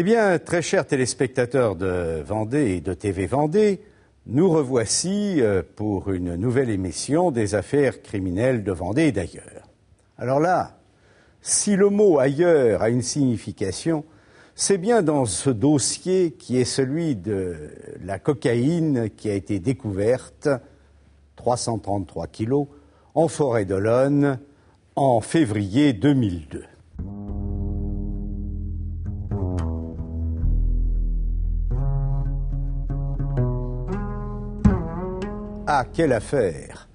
Eh bien, très chers téléspectateurs de Vendée et de TV Vendée, nous revoici euh, pour une nouvelle émission des affaires criminelles de Vendée d'ailleurs. Alors là, si le mot ailleurs a une signification, c'est bien dans ce dossier qui est celui de la cocaïne qui a été découverte, 333 kilos, en forêt d'Olonne, en février 2002. Ah, quelle affaire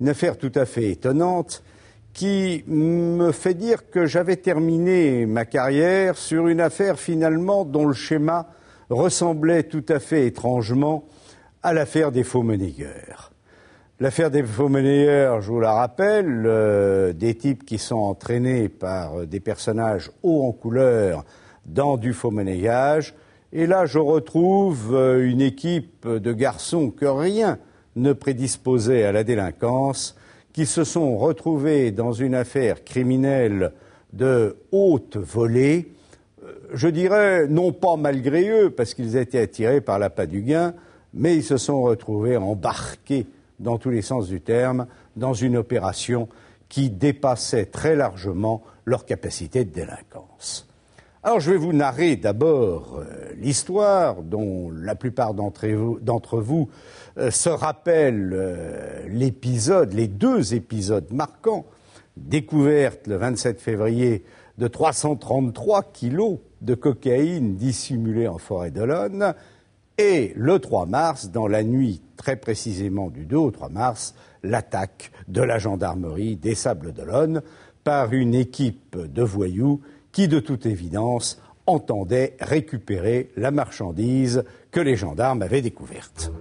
Une affaire tout à fait étonnante qui me fait dire que j'avais terminé ma carrière sur une affaire finalement dont le schéma ressemblait tout à fait étrangement à l'affaire des faux monnayeurs. L'affaire des faux monnayeurs, je vous la rappelle, euh, des types qui sont entraînés par euh, des personnages hauts en couleur dans du faux monnayage. Et là, je retrouve euh, une équipe de garçons que rien ne prédisposaient à la délinquance, qui se sont retrouvés dans une affaire criminelle de haute volée, euh, je dirais non pas malgré eux, parce qu'ils étaient attirés par l'appât du gain, mais ils se sont retrouvés embarqués, dans tous les sens du terme, dans une opération qui dépassait très largement leur capacité de délinquance. Alors je vais vous narrer d'abord euh, l'histoire dont la plupart d'entre vous euh, se rappellent euh, l'épisode, les deux épisodes marquants, découverte le 27 février de 333 kilos de cocaïne dissimulée en forêt d'Olonne, et le 3 mars, dans la nuit très précisément du 2 au 3 mars, l'attaque de la gendarmerie des Sables d'Olonne par une équipe de voyous qui, de toute évidence, entendait récupérer la marchandise que les gendarmes avaient découverte.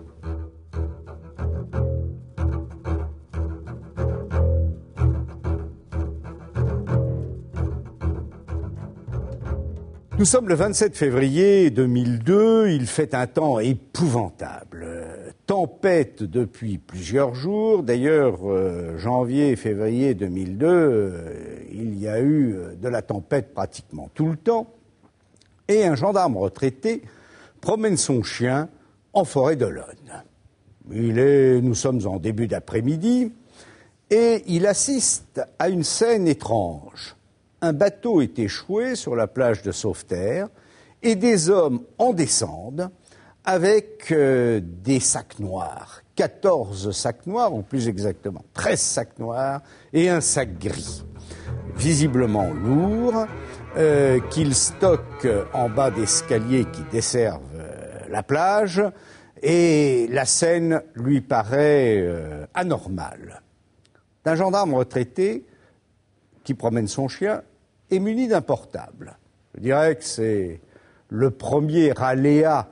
Nous sommes le 27 février 2002, il fait un temps épouvantable. Tempête depuis plusieurs jours, d'ailleurs euh, janvier février 2002, il y a eu euh, de la tempête pratiquement tout le temps, et un gendarme retraité promène son chien en forêt de nous sommes en début d'après-midi, et il assiste à une scène étrange. Un bateau est échoué sur la plage de Sauveterre, et des hommes en descendent avec euh, des sacs noirs, 14 sacs noirs, ou plus exactement 13 sacs noirs et un sac gris visiblement lourd, euh, qu'il stocke en bas d'escaliers qui desservent euh, la plage, et la scène lui paraît euh, anormale. D'un gendarme retraité qui promène son chien est muni d'un portable. Je dirais que c'est le premier aléa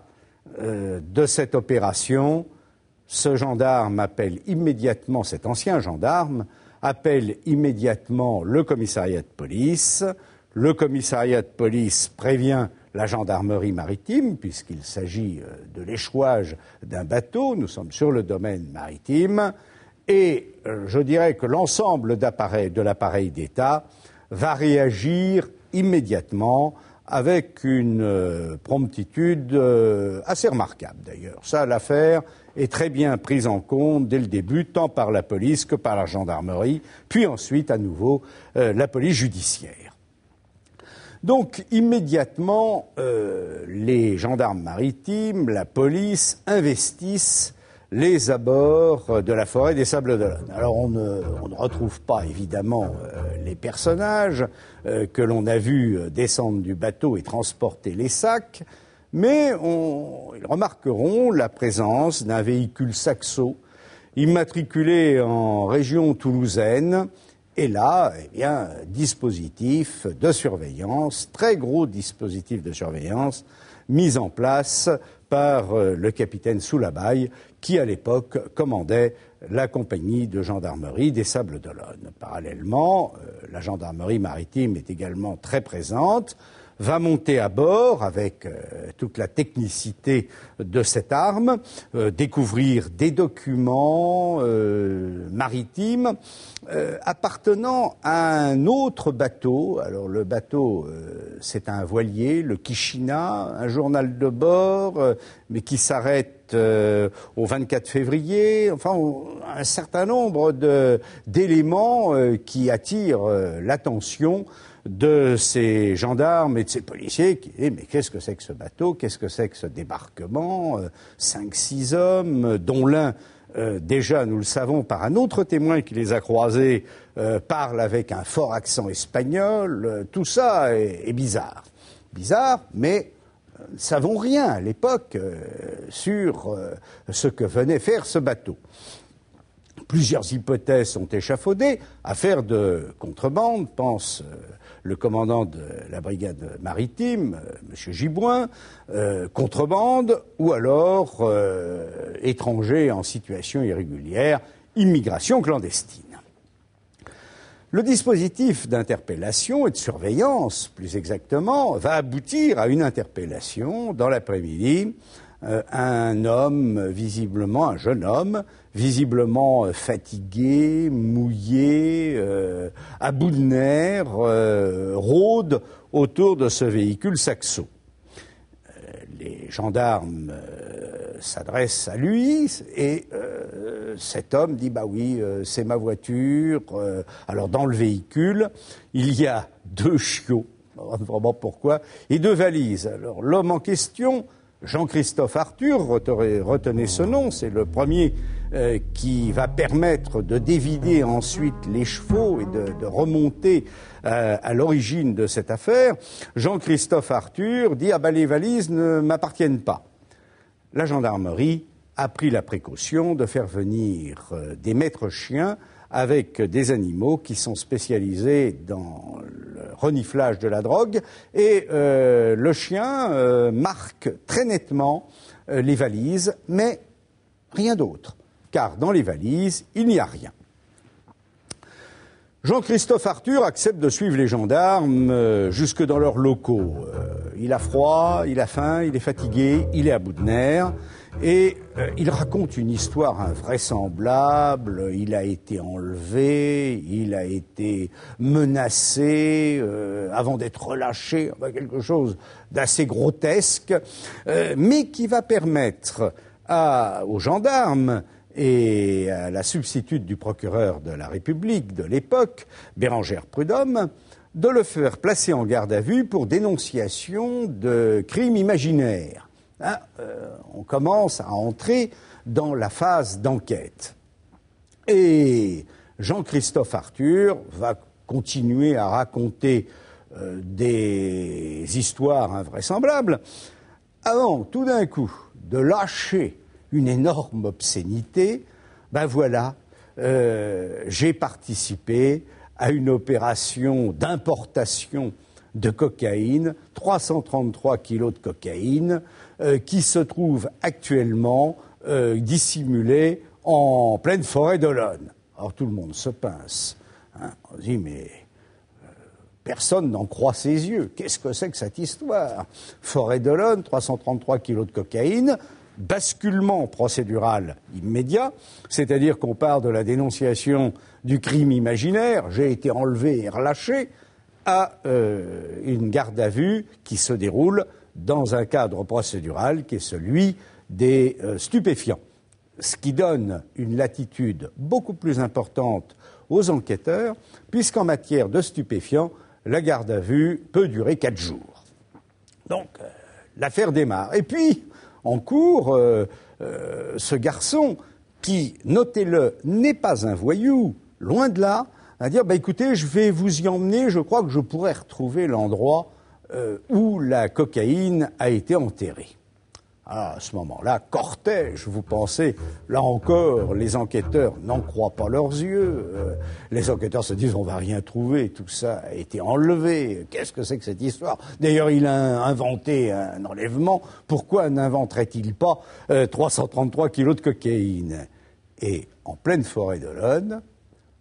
de cette opération ce gendarme appelle immédiatement, cet ancien gendarme, appelle immédiatement le commissariat de police. Le commissariat de police prévient la gendarmerie maritime, puisqu'il s'agit euh, de l'échouage d'un bateau, nous sommes sur le domaine maritime, et euh, je dirais que l'ensemble de l'appareil d'État va réagir immédiatement avec une euh, promptitude euh, assez remarquable d'ailleurs. Ça, l'affaire est très bien prise en compte dès le début, tant par la police que par la gendarmerie, puis ensuite à nouveau euh, la police judiciaire. Donc immédiatement, les gendarmes maritimes, la police investissent les abords de la forêt des Sables d'Olonne. Alors on ne, retrouve pas évidemment les personnages euh, que l'on a vus euh, descendre du bateau et transporter les sacs, mais on, ils remarqueront la présence d'un véhicule saxo immatriculé en région toulousaine, et là, eh bien, dispositif de surveillance, très gros dispositif de surveillance, mis en place par euh, le capitaine Soulabaille, qui à l'époque commandait la compagnie de gendarmerie des Sables d'Olonne. Parallèlement, euh, la gendarmerie maritime est également très présente va monter à bord avec euh, toute la technicité de cette arme, euh, découvrir des documents euh, maritimes appartenant à un autre bateau. Alors le bateau, c'est un voilier, le Kishina, un journal de bord, mais qui s'arrête au 24 février. Enfin, un certain nombre d'éléments qui attirent l'attention de ces gendarmes et de ces policiers qui Mais qu'est-ce que c'est que ce bateau Qu'est-ce que c'est que ce débarquement euh, Cinq, six hommes, euh, dont l'un, euh, déjà, nous le savons, par un autre témoin qui les a croisés, parle avec un fort accent espagnol. tout ça est, bizarre. Bizarre, mais ne savons rien à l'époque sur ce que venait faire ce bateau. Plusieurs hypothèses sont échafaudées. Affaire de contrebande, pense euh, le commandant de la brigade maritime, euh, M. Gibouin. Euh, contrebande ou alors étranger en situation irrégulière, immigration clandestine. Le dispositif d'interpellation et de surveillance, plus exactement, va aboutir à une interpellation dans l'après-midi euh, un homme, visiblement, un jeune homme, visiblement euh, fatigué, mouillé, euh, à bout de nerfs, rôde autour de ce véhicule Saxo. Les gendarmes s'adressent à lui et cet homme dit bah oui c'est ma voiture. alors dans le véhicule il y a deux chiots, vraiment pourquoi, et deux valises. Alors l'homme en question Jean-Christophe Arthur, retenez ce nom, c'est le premier euh, qui va permettre de dévider ensuite les chevaux et de, remonter euh, à l'origine de cette affaire. Jean-Christophe Arthur dit Ah ben les valises ne m'appartiennent pas. La gendarmerie a pris la précaution de faire venir euh, des maîtres chiens avec des animaux qui sont spécialisés dans le reniflage de la drogue. Et euh, le chien euh, marque très nettement euh, les valises, mais rien d'autre, car dans les valises, il n'y a rien. Jean-Christophe Arthur accepte de suivre les gendarmes jusque dans leurs locaux. il a froid, il a faim, il est fatigué, il est à bout de nerfs. Et euh, il raconte une histoire invraisemblable. Il a été enlevé, il a été menacé euh, avant d'être relâché, enfin, quelque chose d'assez grotesque, euh, mais qui va permettre aux gendarmes et à la substitute du procureur de la République de l'époque, Bérangère Prudhomme, de le faire placer en garde à vue pour dénonciation de crimes imaginaires. Hein, euh, on commence à entrer dans la phase d'enquête. Et Jean-Christophe Arthur va continuer à raconter euh, des histoires invraisemblables avant, tout d'un coup, de lâcher une énorme obscénité. Ben voilà, euh, j'ai participé à une opération d'importation de cocaïne, 333 kilos de cocaïne, euh, qui se trouve actuellement dissimulée euh, dissimulé en pleine forêt d'Olonne. Alors tout le monde se pince. Hein. On dit, mais euh, personne n'en croit ses yeux. Qu'est-ce que c'est que cette histoire Forêt d'Olonne, 333 kilos de cocaïne, basculement procédural immédiat, c'est-à-dire qu'on part de la dénonciation du crime imaginaire, j'ai été enlevé et relâché, à une garde à vue qui se déroule dans un cadre procédural qui est celui des euh, stupéfiants, ce qui donne une latitude beaucoup plus importante aux enquêteurs, puisqu'en matière de stupéfiants, la garde à vue peut durer quatre jours. Donc, euh, l'affaire démarre. Et puis, en cours, euh, ce garçon, qui, notez-le, n'est pas un voyou, loin de là, à dire bah, écoutez, je vais vous y emmener, je crois que je pourrais retrouver l'endroit euh, où la cocaïne a été enterrée. à ce moment-là, cortège, vous pensez, là encore, les enquêteurs n'en croient pas leurs yeux. Euh, les enquêteurs se disent, on va rien trouver, tout ça a été enlevé. Qu'est-ce que c'est que cette histoire D'ailleurs, il a inventé un enlèvement. Pourquoi n'inventerait-il pas 333 euh, kilos de cocaïne Et en pleine forêt de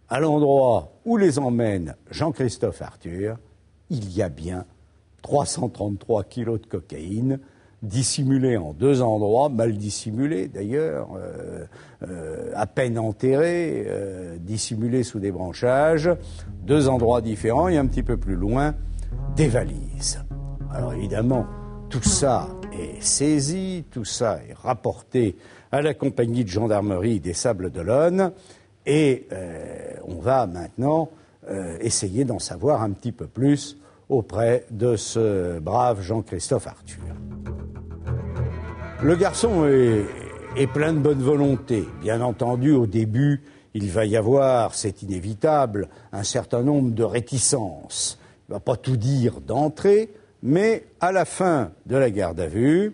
à l'endroit où les emmène Jean-Christophe Arthur, il y a bien 333 kilos de cocaïne dissimulés en deux endroits, mal dissimulés d'ailleurs, euh, euh, à peine enterrés, euh, dissimulés sous des branchages, deux endroits différents et un petit peu plus loin, des valises. Alors évidemment, tout ça est saisi, tout ça est rapporté à la compagnie de gendarmerie des Sables d'Olonne et on va maintenant essayer d'en savoir un petit peu plus auprès de ce brave Jean-Christophe Arthur. Le garçon est, plein de bonne volonté. Bien entendu, au début, il va y avoir, c'est inévitable, un certain nombre de réticences. Il ne va pas tout dire d'entrée, mais à la fin de la garde à vue,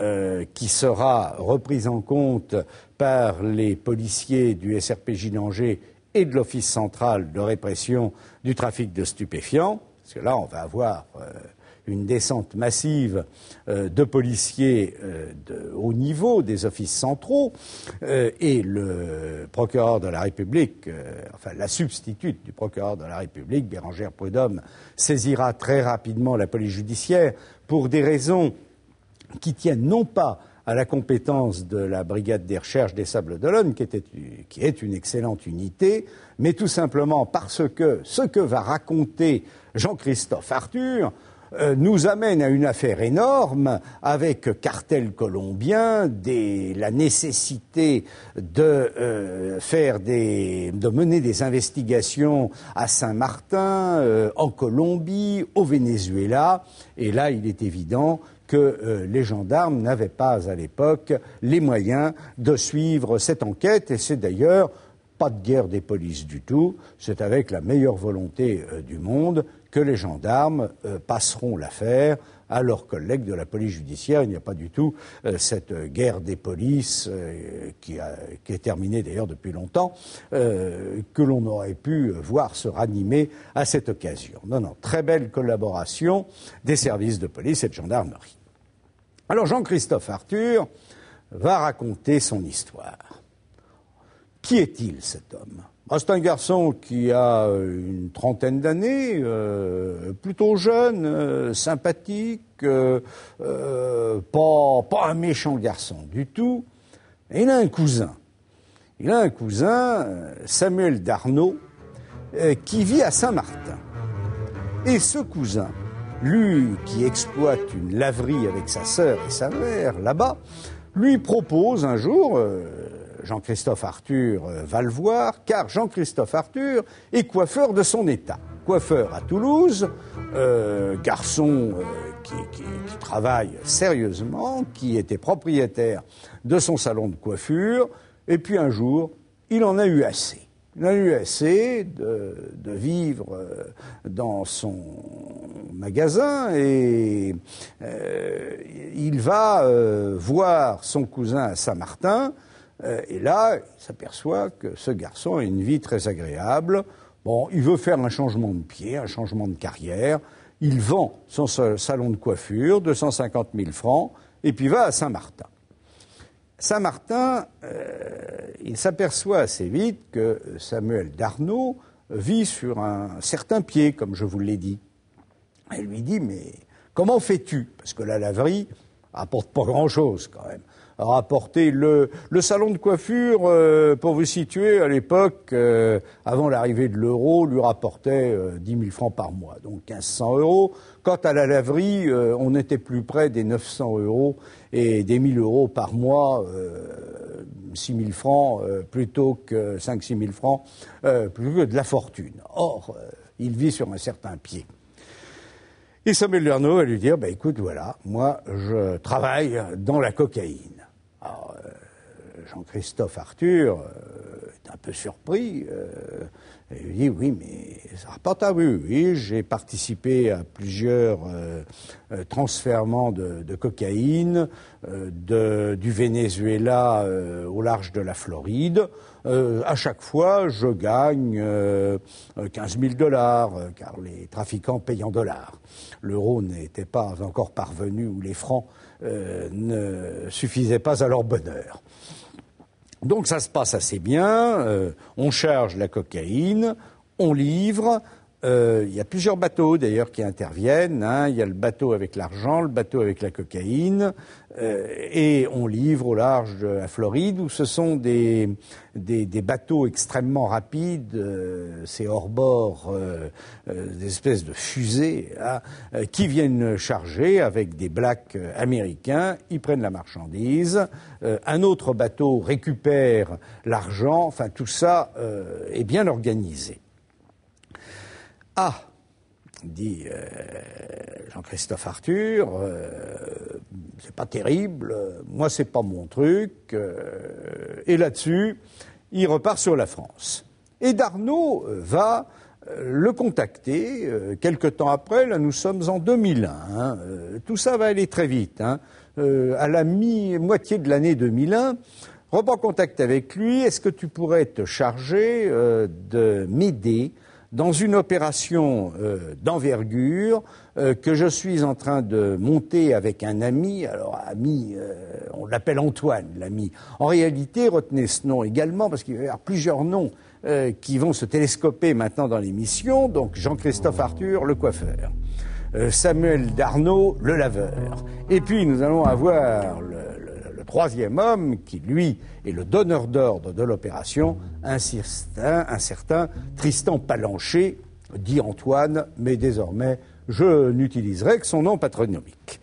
euh, qui sera reprise en compte par les policiers du SRP d'Angers et de l'Office central de répression du trafic de stupéfiants, parce que là, on va avoir euh, une descente massive euh, de policiers euh, de haut niveau des offices centraux et le procureur de la République, enfin la substitute du procureur de la République, Bérangère Prudhomme, saisira très rapidement la police judiciaire pour des raisons qui tiennent non pas à la compétence de la brigade des recherches des Sables d'Olonne, qui, qui est une excellente unité, mais tout simplement parce que ce que va raconter Jean-Christophe Arthur euh, nous amène à une affaire énorme avec cartel colombien, des, la nécessité de euh, faire des, de mener des investigations à Saint-Martin, euh, en Colombie, au Venezuela. Et là, il est évident que les gendarmes n'avaient pas à l'époque les moyens de suivre cette enquête. Et c'est d'ailleurs pas de guerre des polices du tout. C'est avec la meilleure volonté du monde que les gendarmes euh, passeront l'affaire à leurs collègues de la police judiciaire. Il n'y a pas du tout euh, cette guerre des polices euh, qui, qui, est terminée d'ailleurs depuis longtemps, que l'on aurait pu voir se ranimer à cette occasion. Non, non, très belle collaboration des services de police et de gendarmerie. Alors Jean-Christophe Arthur va raconter son histoire. Qui est-il cet homme c'est un garçon qui a euh, une trentaine d'années, euh, plutôt jeune, euh, sympathique, pas, pas un méchant garçon du tout. il a un cousin. Il a un cousin, Samuel Darnaud, qui vit à Saint-Martin. Et ce cousin, lui qui exploite une laverie avec sa sœur et sa mère là-bas, lui propose un jour, Jean-Christophe Arthur euh, va le voir, car Jean-Christophe Arthur est coiffeur de son état. Coiffeur à Toulouse, euh, garçon euh, qui, travaille sérieusement, qui était propriétaire de son salon de coiffure, et puis un jour, il en a eu assez. Il a eu assez de, vivre dans son magasin et il va voir son cousin à Saint-Martin euh, et là, il s'aperçoit que ce garçon a une vie très agréable. Bon, il veut faire un changement de pied, un changement de carrière. Il vend son salon de coiffure, 250 000 francs, et puis va à Saint-Martin. Saint-Martin, euh, il s'aperçoit assez vite que Samuel Darnaud vit sur un certain pied, comme je vous l'ai dit. Elle lui dit, mais comment fais-tu Parce que la laverie apporte pas grand-chose quand même rapporté le, salon de coiffure, euh, pour vous situer, à l'époque, euh, avant l'arrivée de l'euro, lui rapportait 10 euh, 000 francs par mois, donc 1500 euros. Quant à la laverie, on était plus près des 900 euros et des 1000 euros par mois, 6 000 francs plutôt que 5-6 000 francs, plus que de la fortune. Or, il vit sur un certain pied. Et Samuel Lernaud va lui dire, bah, écoute, voilà, moi, je travaille dans la cocaïne. Euh, Jean-Christophe Arthur euh, est un peu surpris. Euh, et il dit Oui, mais ça n'a pas vous. Oui, j'ai participé à plusieurs transferments de, cocaïne du Venezuela au large de la Floride. à chaque fois, je gagne 15 000 dollars, car les trafiquants payent en dollars. L'euro n'était pas encore parvenu, ou les francs euh, ne suffisait pas à leur bonheur. Donc ça se passe assez bien, euh, on charge la cocaïne, on livre, euh, il y a plusieurs bateaux d'ailleurs qui interviennent. Hein. Il y a le bateau avec l'argent, le bateau avec la cocaïne, euh, et on livre au large de la Floride où ce sont des, des, bateaux extrêmement rapides, euh, ces c'est hors bord, des espèces de fusées, hein, qui viennent charger avec des blacks américains. Ils prennent la marchandise. un autre bateau récupère l'argent. Enfin, tout ça est bien organisé. Ah dit euh, Jean-Christophe Arthur, euh, c'est pas terrible, moi c'est pas mon truc, euh, et là-dessus, il repart sur la France. Et Darnaud va le contacter quelques temps après, là nous sommes en 2001, hein, tout ça va aller très vite, hein, à la mi moitié de l'année 2001, reprend contact avec lui, est-ce que tu pourrais te charger de m'aider dans une opération euh, d'envergure euh, que je suis en train de monter avec un ami. Alors, ami, euh, on l'appelle Antoine, l'ami. En réalité, retenez ce nom également, parce qu'il va y avoir plusieurs noms qui vont se télescoper maintenant dans l'émission. Donc, Jean-Christophe Arthur, le coiffeur. Samuel Darnaud, le laveur. Et puis, nous allons avoir le troisième homme, qui lui est le donneur d'ordre de l'opération, un, certain Tristan Palancher, dit Antoine, mais désormais je n'utiliserai que son nom patronymique.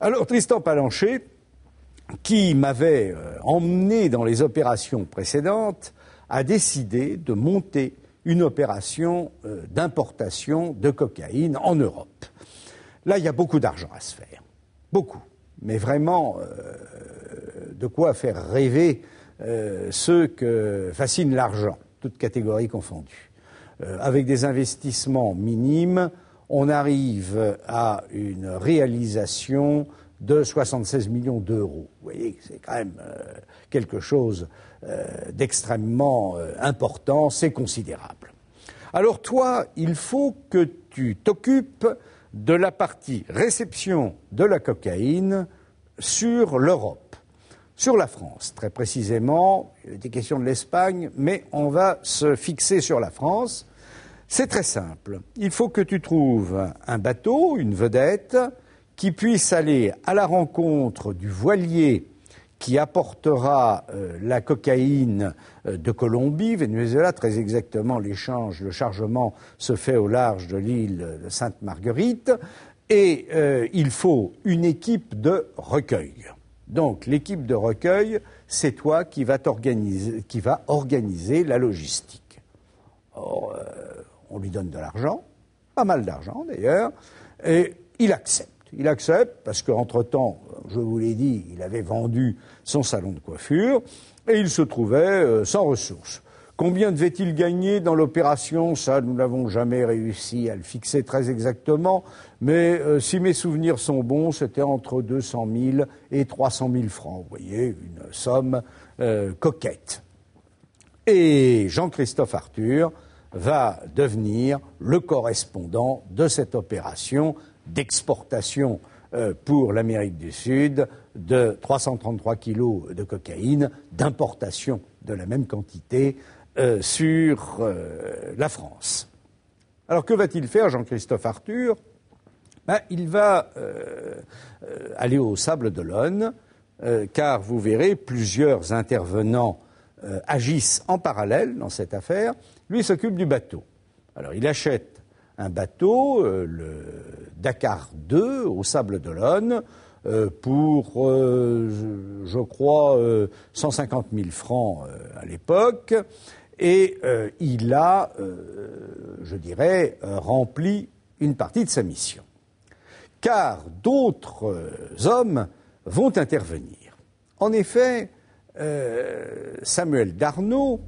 Alors Tristan Palancher, qui m'avait euh, emmené dans les opérations précédentes, a décidé de monter une opération euh, d'importation de cocaïne en Europe. Là, il y a beaucoup d'argent à se faire. Beaucoup. Mais vraiment, euh, de quoi faire rêver euh, ceux que fascine l'argent, toutes catégories confondues. Euh, avec des investissements minimes, on arrive à une réalisation de 76 millions d'euros. Vous voyez, c'est quand même euh, quelque chose d'extrêmement important, c'est considérable. Alors toi, il faut que tu t'occupes de la partie réception de la cocaïne sur l'Europe sur la France, très précisément. Il était question de l'Espagne, mais on va se fixer sur la France. C'est très simple. Il faut que tu trouves un bateau, une vedette, qui puisse aller à la rencontre du voilier qui apportera euh, la cocaïne euh, de Colombie, Venezuela, très exactement, l'échange, le chargement se fait au large de l'île de Sainte-Marguerite, et euh, il faut une équipe de recueil. Donc l'équipe de recueil, c'est toi qui va, organiser, qui organiser la logistique. Or, euh, on lui donne de l'argent, pas mal d'argent d'ailleurs, et il accepte. Il accepte parce qu'entre-temps, je vous l'ai dit, il avait vendu son salon de coiffure et il se trouvait euh, sans ressources. Combien devait-il gagner dans l'opération Ça, nous n'avons jamais réussi à le fixer très exactement, mais euh, si mes souvenirs sont bons, c'était entre 200 000 et 300 000 francs. Vous voyez, une somme euh, coquette. Et Jean-Christophe Arthur va devenir le correspondant de cette opération d'exportation euh, pour l'Amérique du Sud de 333 kilos de cocaïne, d'importation de la même quantité euh, sur euh, la France. Alors que va-t-il faire, Jean-Christophe Arthur ben, Il va euh, aller au Sable d'Olonne, car vous verrez, plusieurs intervenants agissent en parallèle dans cette affaire. Lui s'occupe du bateau. Alors il achète un bateau, le Dakar 2, au Sable d'Olonne, pour, je, crois, 150 000 francs à l'époque. Et euh, il a, euh, je dirais, rempli une partie de sa mission. Car d'autres euh, hommes vont intervenir. En effet, Samuel Darnaud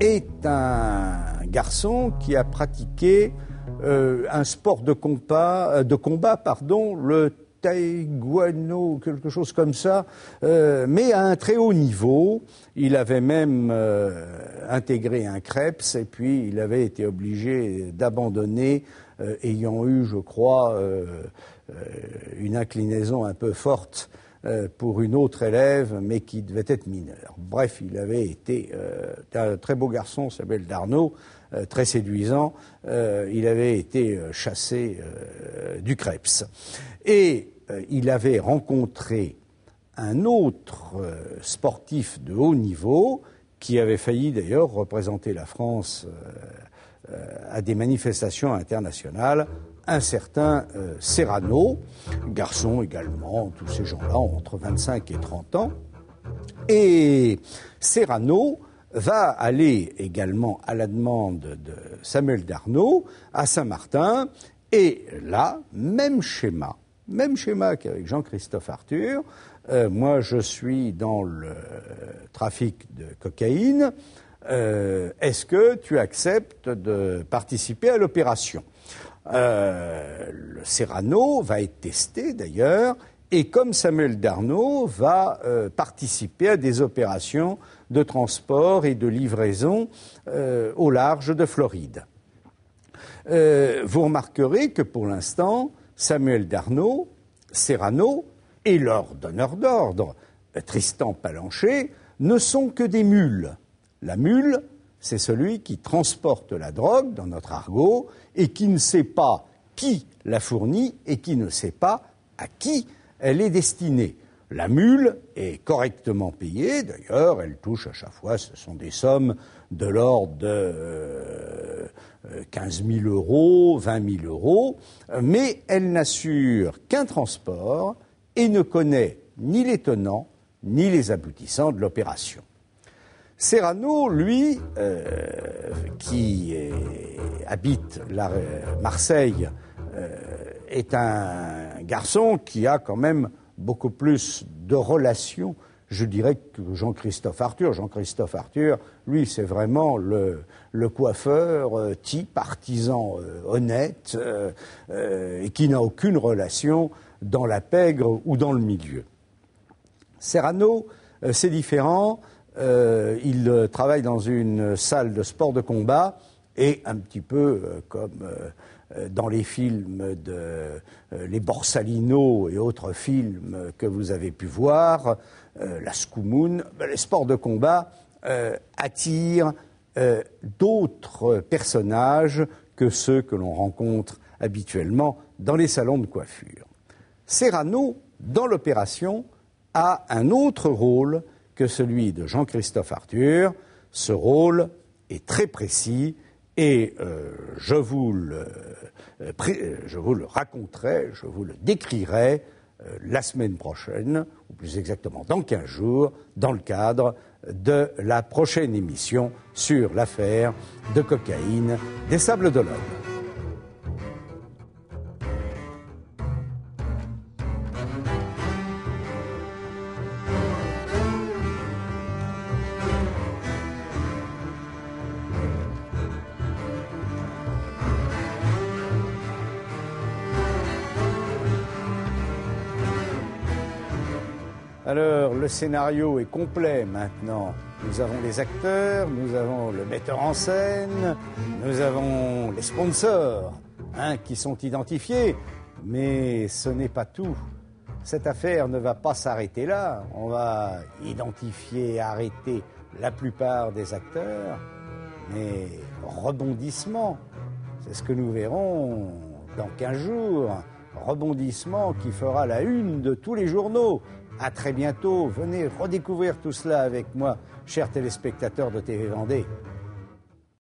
est un garçon qui a pratiqué un sport de combat, de combat pardon, le Taïguano, quelque chose comme ça, euh, mais à un très haut niveau. Il avait même euh, intégré un Krebs et puis il avait été obligé d'abandonner, euh, ayant eu, je crois, une inclinaison un peu forte pour une autre élève, mais qui devait être mineure. Bref, il avait été un très beau garçon, s'appelle Darnaud, très séduisant, il avait été chassé du Krebs. Et euh, il avait rencontré un autre euh, sportif de haut niveau qui avait failli d'ailleurs représenter la France euh, à des manifestations internationales, un certain Serrano, garçon également, tous ces gens-là ont entre 25 et 30 ans. Et Serrano va aller également à la demande de Samuel Darnaud à Saint-Martin, et là, même schéma même schéma qu'avec Jean-Christophe Arthur. Euh, moi, je suis dans le trafic de cocaïne. Euh, est-ce que tu acceptes de participer à l'opération euh, Le Serrano va être testé d'ailleurs, et comme Samuel Darnaud va participer à des opérations de transport et de livraison au large de Floride. vous remarquerez que pour l'instant, Samuel Darnaud, Serrano et leur donneur d'ordre, Tristan Palancher, ne sont que des mules. La mule, c'est celui qui transporte la drogue dans notre argot et qui ne sait pas qui la fournit et qui ne sait pas à qui elle est destinée. La mule est correctement payée, d'ailleurs, elle touche à chaque fois, ce sont des sommes de l'ordre de 15 euh, 000 euh, euros, 20 000 euros, mais elle n'assure qu'un transport et ne connaît ni les tenants ni les aboutissants de l'opération. Serrano, lui, euh, qui habite la, Marseille, est un garçon qui a quand même beaucoup plus de relations, je dirais, que Jean-Christophe Arthur. Jean-Christophe Arthur, lui, c'est vraiment le, coiffeur euh, type, artisan euh, honnête, euh, et qui n'a aucune relation dans la pègre ou dans le milieu. Serrano, c'est différent. il travaille dans une salle de sport de combat et un petit peu comme euh, dans les films de euh, Les Borsalino et autres films que vous avez pu voir, euh, la Scoumoun, ben, les sports de combat attirent d'autres personnages que ceux que l'on rencontre habituellement dans les salons de coiffure. Serrano, dans l'opération, a un autre rôle que celui de Jean-Christophe Arthur. Ce rôle est très précis, et euh, euh, euh, je, vous le, raconterai, je vous le décrirai la semaine prochaine, ou plus exactement dans 15 jours, dans le cadre de la prochaine émission sur l'affaire de cocaïne des Sables l'homme. Alors, le scénario est complet maintenant. Nous avons les acteurs, nous avons le metteur en scène, nous avons les sponsors, hein, qui sont identifiés. Mais ce n'est pas tout. Cette affaire ne va pas s'arrêter là. On va identifier, arrêter la plupart des acteurs. Mais rebondissement, c'est ce que nous verrons dans 15 jours. Rebondissement qui fera la une de tous les journaux. À très bientôt. Venez redécouvrir tout cela avec moi, chers téléspectateurs de TV Vendée.